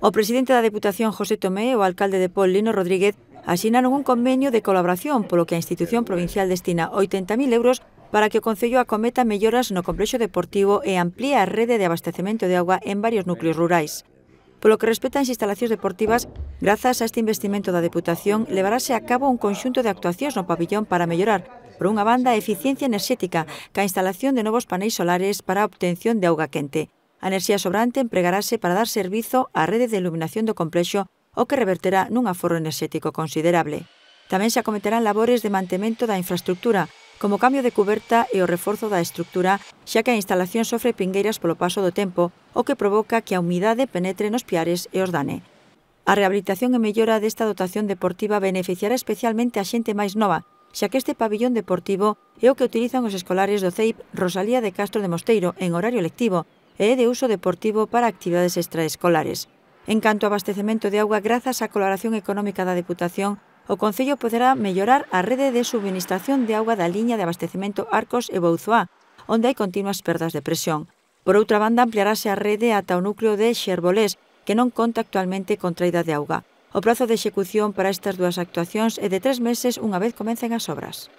O presidente da Deputación José Tomé e o alcalde de Pol Lino Rodríguez asinaron un convenio de colaboración polo que a institución provincial destina 80.000 euros para que o Concello acometa melloras no complexo deportivo e amplía a rede de abastecemento de agua en varios núcleos rurais. Polo que respecta as instalacións deportivas, grazas a este investimento da Deputación, levarase a cabo un conxunto de actuacións no pabillón para mellorar, por unha banda, a eficiencia enerxética, ca instalación de novos paneis solares para a obtención de auga quente, A enerxía sobrante empregarase para dar servizo á rede de iluminación do complexo o que reverterá nun aforro enerxético considerable. Tamén se acometerán labores de mantemento da infraestructura, como cambio de cuberta e o reforzo da estructura, xa que a instalación sofre pingueiras polo paso do tempo, o que provoca que a humidade penetre nos piares e os dane. A rehabilitación e mellora desta dotación deportiva beneficiará especialmente a xente máis nova, xa que este pabillón deportivo é o que utilizan os escolares do CEIP Rosalía de Castro de Mosteiro en horario lectivo, e de uso deportivo para actividades extraescolares. En canto ao abastecemento de auga, grazas á colaboración económica da Deputación, o Concello poderá mellorar a rede de subministración de auga da liña de abastecemento Arcos e Bouzoá, onde hai continuas perdas de presión. Por outra banda, ampliarase a rede ata o núcleo de Xerbolés, que non conta actualmente con traída de auga. O prazo de execución para estas dúas actuacións é de tres meses unha vez comencen as obras.